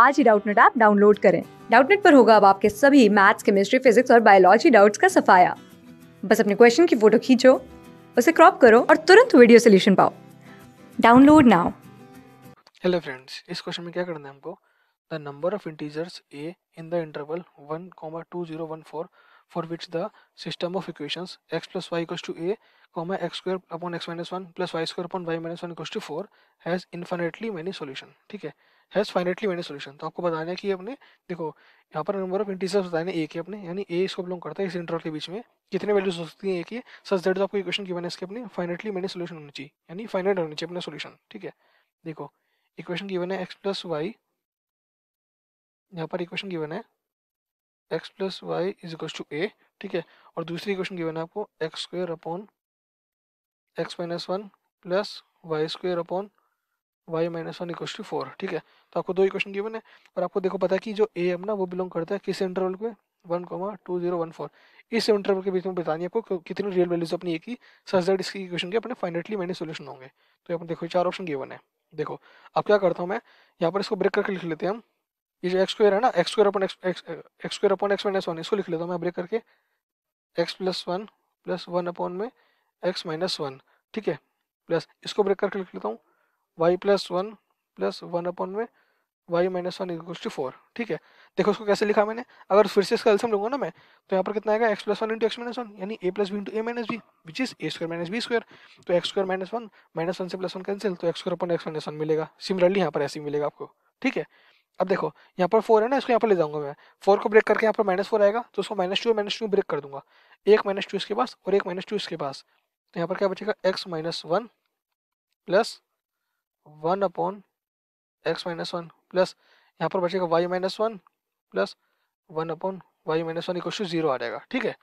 आज ही Doubtnut app download करें डाउटनेट पर होगा अब आपके सभी मैथ्स केमिस्ट्री फिजिक्स और बायोलॉजी डाउट्स का सफाया बस अपने क्वेश्चन की फोटो खींचो उसे क्रॉप करो और तुरंत वीडियो सोल्यूशन पाओ डाउनलोड नाउ हेलो फ्रेंड्स इस क्वेश्चन में क्या करना है हमको the number of integers a in the interval one comma two zero one four for which the system of equations x plus y equals to a comma x square upon x minus 1 plus y square upon y minus 1 equals to 4 has infinitely many solution ठीक है has फाइनेटली many solution तो आपको बताना है कि अपने देखो यहाँ पर नंबर ऑफ इंटीजर्स बताने ए के अपने यानी ए इसको बिलोंग करता है इस इंटरवल के बीच में कितने वैल्यूज हो सकती हैं ए के सच दैट आपको इक्वेशन की बने इसके अपने फाइनेटली मैनी सोल्यूशन होनी चाहिए यानी फाइनेट होनी चाहिए अपना सोल्यूशन ठीक है देखो इक्वेशन गिवन है एक्स प्लस वाई यहाँ पर इक्वेशन गिवन है x plus y is equal to a ठीक है और दूसरी क्वेश्चन गिवन है आपको x square upon x minus one plus y square upon y minus one equal to four ठीक है तो आपको दो ही क्वेश्चन गिवन है और आपको देखो पता है कि जो ए है ना वो बिलोंग करता है किस इंटरवल पे one comma two zero one four इस इंटरवल के बीच में बतानी आपको कितनी रियल वैल्यूज अपनी एक की सच दैट इसकी क्वेश्चन के अपने फाइनेटली मैंने सोल्यूशन होंगे तो यहाँ देखो चार ऑप्शन गिवन है देखो अब क्या करता हूँ मैं यहाँ पर इसको ब्रेक करके लिख लेते हैं हम ये जो एक्स स्क्र है ना x square upon x square upon x minus one इसको लिख लेता हूँ मैं ब्रेक करके x plus one plus one upon में एक्स माइनस वन ठीक है प्लस इसको ब्रेक करके लिख लेता हूँ y plus one plus one upon में y minus one equals to four ठीक है देखो इसको कैसे लिखा मैंने अगर फिर से इसका एल्सम लूंगा ना मैं तो यहाँ पर कितना आएगा x plus one into x minus one यानी a plus b into a minus b which is a square minus b square तो x square minus one minus one से प्लस वन कैंसिल तो x square upon x minus one मिलेगा similarly यहाँ पर ऐसे मिलेगा आपको ठीक है अब देखो यहाँ पर फोर है ना इसको यहाँ पर ले जाऊंगा मैं फोर को ब्रेक करके यहाँ पर माइनस फोर आएगा तो उसको minus two minus two break कर दूंगा एक माइनस टू इसके पास और एक माइनस टू इसके पास तो यहाँ पर क्या बचेगा x minus one plus one upon x minus one plus यहाँ पर बचेगा y minus one plus one upon y minus one equal zero आ जाएगा ठीक है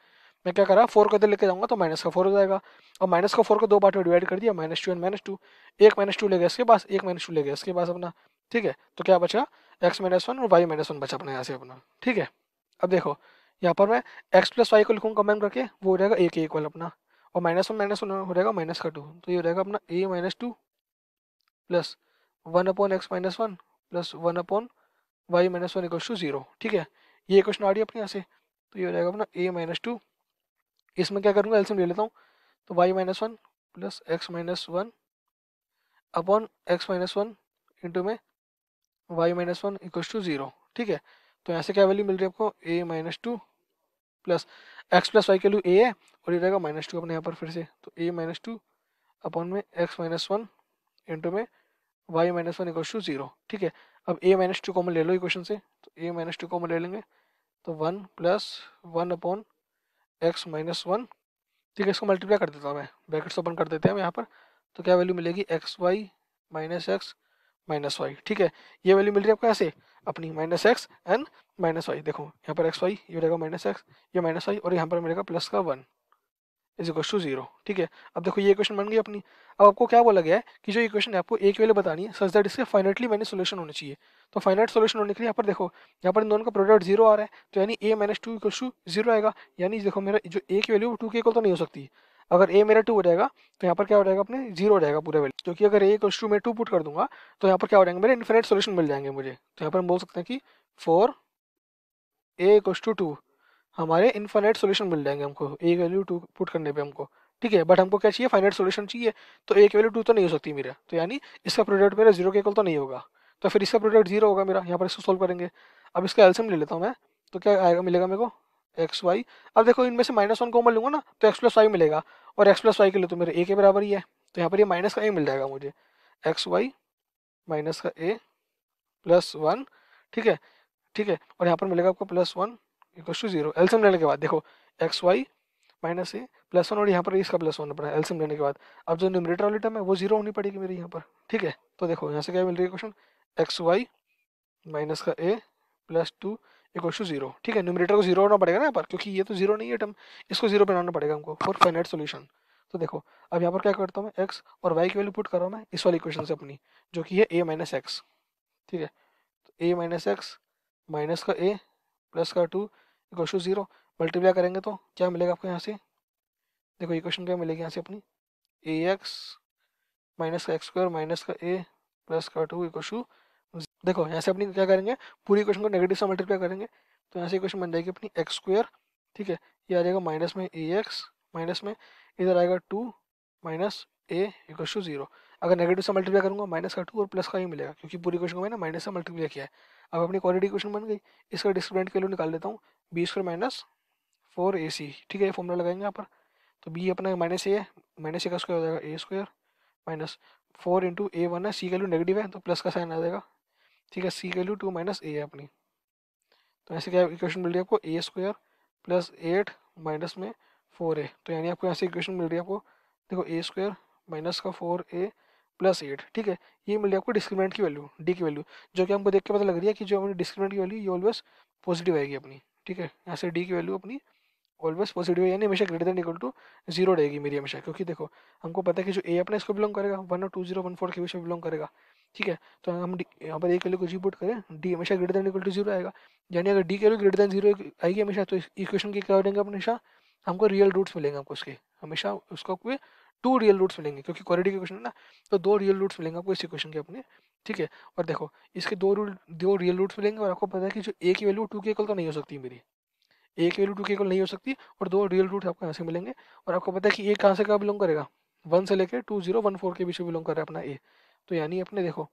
मैं क्या करा फोर को इधर लेके जाऊंगा तो माइनस का फोर हो जाएगा और माइनस का फोर को दो पार्ट में डिवाइड कर दिया minus two and minus two एक माइनस टू ले गया इसके पास एक माइनस टू ले गया इसके पास अपना ठीक है तो क्या बचा एक्स माइनस वन और वाई माइनस वन बचा अपना यहाँ से अपना ठीक है अब देखो यहाँ पर मैं एक्स प्लस वाई को लिखूँगा कमेंट करके वो हो जाएगा ए के इक्वल अपना और माइनस वन माइनस वन हो जाएगा माइनस का टू तो ये हो जाएगा अपना a minus two plus one upon x minus one plus one upon y minus one equal to zero ठीक है ये क्वेश्चन आ रही है अपने यहाँ से तो ये हो जाएगा अपना ए माइनस टू इसमें क्या करूँगा एल्सियम ले लेता हूँ तो y minus one plus x minus one upon x minus one into में y minus one equal to zero ठीक है तो यहाँ से क्या वैल्यू मिल रही है आपको a minus two plus x plus y के लिए ए है और ये रहेगा माइनस टू अपने यहाँ पर फिर से तो ए माइनस टू अपॉन में एक्स माइनस वन इंटू में y minus one equal to zero ठीक है अब ए माइनस टू कॉमन ले लो इक्वेशन से तो ए माइनस टू कॉमन ले लेंगे तो one plus one upon x minus one ठीक है इसको मल्टीप्लाई कर देता हूँ मैं ब्रैकेट्स ओपन कर देते हैं हम यहाँ पर तो क्या वैल्यू मिलेगी x y minus x minus y ठीक है ये वैल्यू मिल रही है आपको यहाँ से अपनी minus x and minus y देखो यहाँ पर एक्स वाई ये रहेगा माइनस एक्स ये माइनस वाई और यहाँ पर मिलेगा प्लस का one is equal to zero ठीक है अब देखो ये इक्वेशन बन गई अपनी अब आपको क्या बोला गया है कि जो इक्वेशन है आपको एक वैल्यू बतानी है सच दैट इसके फाइनेटली मैंने सोल्यूशन होना चाहिए तो फाइनेट सोल्यूशन होने के लिए यहाँ पर देखो यहाँ पर इन दोनों का प्रोडक्ट जीरो आ रहा है तो यानी a minus two equal to zero आएगा यानी देखो मेरा जो ए की वैल्यू टू के इक्वल तो नहीं हो सकती अगर ए मेरा टू हो जाएगा तो यहाँ पर क्या हो जाएगा अपने जीरो हो जाएगा पूरा वैल्यू क्योंकि अगर ए क्वेश्चन में टू पुट कर दूंगा तो यहाँ पर क्या हो जाएंगे मेरे इन्फिनेट सोल्यूशन मिल जाएंगे मुझे तो यहाँ पर हम बोल सकते हैं कि for a equal to two हमारे इन्फिनेट सोल्यूशन मिल जाएंगे हमको ए वैल्यू टू पुट करने पर हमको ठीक है बट हमको क्या चाहिए फाइनेट सोल्यूशन चाहिए तो ए की वैल्यू टू तो नहीं हो सकती मेरा तो यानी इसका प्रोडक्ट मेरा जीरो के कल तो नहीं होगा तो फिर इसका प्रोडक्ट जीरो होगा मेरा यहाँ पर इसको सोल्व करेंगे अब इसका एल्सियम ले लेता हूँ मैं तो क्या आएगा मिलेगा मेरे को एक्स वाई अब देखो इनमें से माइनस वन कॉमन लूंगा ना तो एक्स प्लस वाई मिलेगा और एक्स प्लस वाई के लिए तो मेरे ए के बराबर ही है तो यहाँ पर ये माइनस का ए मिल जाएगा मुझे एक्स वाई माइनस का ए प्लस वन ठीक है ठीक है और यहाँ पर मिलेगा आपको plus one equal to zero LCM लेने के बाद देखो x y minus a plus one और यहाँ पर इसका प्लस वन है एल्सियम लेने के बाद अब जो न्यूमरेटर वाली टर्म है वो जीरो होनी पड़ेगी मेरे यहाँ पर ठीक है तो देखो यहाँ से क्या मिल रही है क्वेश्चन एक्स वाई माइनस का a plus two equal to zero ठीक है न्यूमिनेटर को जीरो होना पड़ेगा ना यहाँ पर क्योंकि ये तो जीरो नहीं है टर्म इसको जीरो बनाना पड़ेगा हमको फॉर फाइनाइट सोल्यूशन तो देखो अब यहाँ पर क्या करता हूँ मैं एक्स और वाई की वैल्यू पुट कर रहा हूँ मैं इस वाली इक्वेशन से अपनी जो कि है ए माइनस एक्स ठीक है तो ए माइनस एक्स माइनस का ए प्लस का two equal to zero multiply करेंगे तो क्या मिलेगा आपको यहाँ से देखो इक्वेशन क्या मिलेगी यहाँ से अपनी ए एक्स माइनस का एक्स स्क्वायर माइनस का ए प्लस का टू इक्व टू देखो यहाँ से अपनी क्या करेंगे पूरी क्वेश्चन को नेगेटिव से मल्टीप्लाई करेंगे तो यहाँ से क्वेश्चन बन जाएगी अपनी एक्स स्क्वेयर ठीक है ये आ जाएगा माइनस में ए एक्स माइनस में इधर आएगा two minus a equal to zero अगर नेगेटिव से मल्टीप्लाई करूंगा माइनस का टू और प्लस का ही मिलेगा क्योंकि पूरी क्वेश्चन को मैंने माइनस से मल्टीप्लाई किया है अब अपनी क्वालिटी क्वेश्चन बन गई इसका डिस्क्रिमेंट के लिए निकाल देता हूँ b square minus four a c ठीक है ये फॉर्मूला लगाएंगे यहाँ पर तो बी अपना माइनस ए है माइनस ए का स्क्वायर हो जाएगा A square minus four into A one है सी का वैल्यू नेगेटिव है तो प्लस का साइन आ जाएगा ठीक है सी की वैल्यू टू माइनस ए है अपनी तो ऐसे क्या इक्वेशन मिल रही है आपको a square plus eight minus में फोर ए तो यानी आपको यहाँ से इक्वेशन मिल रही है आपको देखो ए स्क्वायर माइनस का फोर ए प्लस एट ठीक है ये मिल रही है आपको डिस्क्रिमिनेंट की वैल्यू डी की वैल्यू जो कि हमको देख के पता लग रही है कि जो अपनी डिस्क्रिमिनेंट की वैल्यू ये ऑलवेज पॉजिटिव आएगी अपनी ठीक है यहाँ से डी की वैल्यू अपनी ऑलवेज पॉजिटिव यानी हमेशा greater than equal to zero रहेगी मेरी हमेशा क्योंकि देखो हमको पता है कि जो ए अपना इसको बिलोंग करेगा वन और टू जीरो वन फोर के बीच में बिलोंग करेगा ठीक है तो हम यहाँ पर ए के को रिपोर्ट करें डी हमेशा greater than equal to zero आएगा यानी अगर डी के वैल्यू ग्रेटर देन जीरो आएगी हमेशा तो इक्वेशन के क्या होंगे हमेशा हमको रियल रूट्स मिलेंगे आपको उसके हमेशा उसको टू रियल रूट्स मिलेंगे क्योंकि क्वालिटी का क्वेश्चन है ना तो दो रियल रूट्स मिलेंगे आपको इस इक्वेशन के अपने ठीक है और देखो इसके दो रूट दो रियल रूट्स मिलेंगे और आपको पता है कि जो ए की वैल्यू टू के इक्वल तो नहीं हो सकती मेरी ए की वैल्यू टू के इक्वल नहीं हो सकती और दो रियल रूट आपको यहाँ से मिलेंगे और आपको पता है कि ए कहाँ से कहाँ बिलोंग करेगा वन से लेकर टू जीरो वन फोर के बीच में बिलोंग कर रहा है अपना ए तो यानी अपने देखो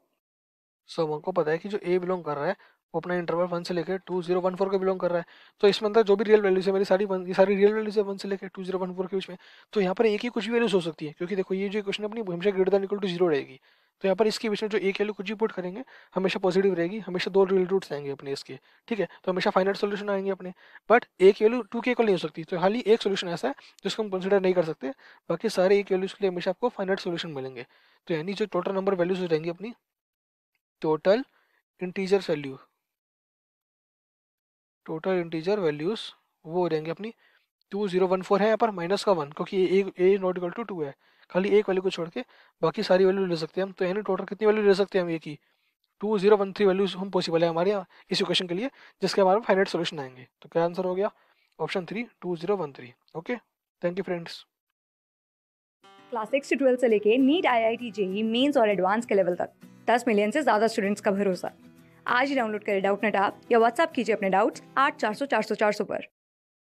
सब so, हमको पता है कि जो ए बिलोंग कर रहा है वो अपना इंटरवल वन से लेकर टू जीरो वन फोर के बिलोंग कर रहा है तो इसमें अंदर जो भी रियल वैल्यूज है मेरी सारी वन ये सारी रियल वैल्यूज है वन से लेकर टू जीरो वन फोर के बीच में तो यहाँ पर एक ही कुछ भी वैल्यूज हो सकती है क्योंकि देखो ये जो क्वेश्चन अपनी हमेशा greater than equal to zero रहेगी तो यहाँ पर इसके बीच में जो एक वैल्यू कुछ भी पुट करेंगे हमेशा पॉजिटिव रहेगी हमेशा दो रियल रूट्स आएंगे अपने इसके ठीक है तो हमेशा फाइनल सोल्यूशन आएंगे अपने बट एक वैल्यू टू के को नहीं हो सकती तो हाल एक सोल्यूशन ऐसा है जिसको हम कंसिडर नहीं कर सकते बाकी सारे एक वैल्यूज के लिए हमेशा आपको फाइनल सोल्यूशन मिलेंगे तो यानी जो टोटल नंबर वैल्यूज रहेंगे अपनी total integer value total integer values वो रहेंगे अपनी टू जीरो वन फोर है यहाँ पर माइनस का वन क्योंकि a a not equal to two है खाली एक वैल्यू को छोड़ के बाकी सारी वैल्यू ले सकते हैं हम तो यानी टोटल कितनी वैल्यू ले सकते हैं हम ए की two zero one three values हम पॉसिबल है हमारे यहाँ इस क्वेश्चन के लिए जिसके हमारे फाइनाइट सोल्यूशन आएंगे तो क्या आंसर हो गया option three two zero one three okay thank you friends class six से ट्वेल्थ से लेके NEET I I T JEE Mains और एडवांस के लेवल तक दस मिलियन से ज़्यादा स्टूडेंट्स का भरोसा आज ही डाउनलोड करें डाउट नेट आप या व्हाट्सअप कीजिए अपने डाउट्स आठ चार सौ चार सौ चार सौ पर